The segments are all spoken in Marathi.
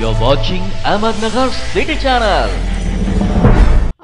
You're watching Ahmednagar City Channel.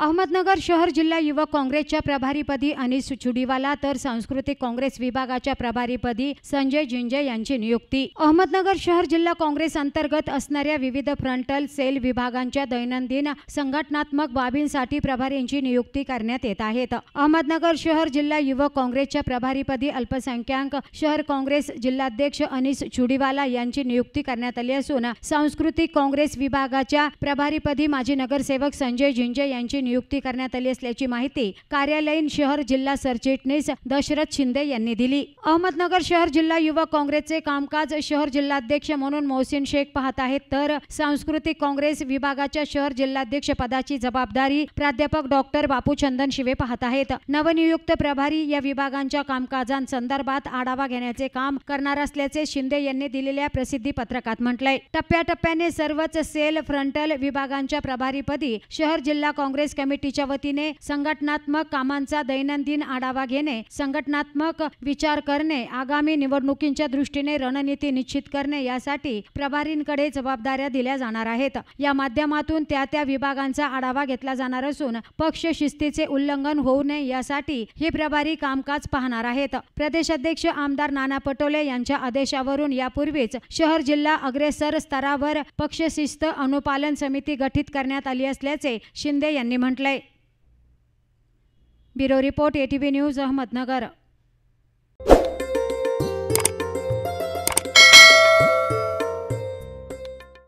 Ahmednagar शहर जिल्हा युवक काँग्रेसच्या प्रभारीपदी अनिल चुडीवाला तर सांस्कृतिक काँग्रेस विभागाच्या प्रभारीपदी संजय जिंजे यांची नियुक्ती अहमदनगर शहर जिल्हा काँग्रेस अंतर्गत असणाऱ्या विविध फ्रंटल सेल विभागांच्या दैनंदिन संघटनात्मक बाबींसाठी प्रभारी यांची नियुक्ती करण्यात येत आहेत अहमदनगर शहर जिल्हा युवक काँग्रेसच्या प्रभारीपदी अल्पसंख्याक शहर काँग्रेस जिल्हाध्यक्ष अनिस चुडीवाला यांची नियुक्ती करण्यात आली असून सांस्कृतिक काँग्रेस विभागाच्या प्रभारीपदी माजी नगरसेवक संजय झिंजे यांची नियुक्ती नियुक्ती करण्यात आली असल्याची माहिती कार्यालयीन शहर जिल्हा सरचिटणीस दशरथ शिंदे यांनी दिली अहमदनगर शहर जिल्हा युवा काँग्रेसचे कामकाज शहर जिल्हाध्यक्ष म्हणून मोहसिन शेख पाहत आहेत तर सांस्कृतिक काँग्रेस विभागाच्या शहर जिल्हाध्यक्ष पदाची जबाबदारी प्राध्यापक डॉक्टर बापूचंदन शिवे पाहत आहेत नवनियुक्त प्रभारी या विभागांच्या कामकाजांसंदर्भात आढावा घेण्याचे काम करणार असल्याचे शिंदे यांनी दिलेल्या प्रसिद्धी पत्रकात म्हटलंय टप्प्याने सर्वच सेल फ्रंटल विभागांच्या प्रभारीपदी शहर जिल्हा काँग्रेस कमिटीच्या वतीने संघटनात्मक कामांचा दैनंदिन आढावा घेणे संघटनात्मक विचार करणे आगामी निवडणुकींच्या दृष्टीने रणनीती निश्चित करणे यासाठी प्रभारींकडे जबाबदाऱ्या दिल्या जाणार आहेत या माध्यमातून त्या त्या विभागांचा आढावा घेतला जाणार असून पक्ष शिस्तीचे उल्लंघन होऊ नये यासाठी हे प्रभारी कामकाज पाहणार आहेत प्रदेशाध्यक्ष आमदार नाना पटोले यांच्या आदेशावरून यापूर्वीच शहर जिल्हा अग्रेसर स्तरावर पक्ष शिस्त अनुपालन समिती गठीत करण्यात आली असल्याचे शिंदे यांनी म्हटले म्हटलंय bureau report ATV news Ahmednagar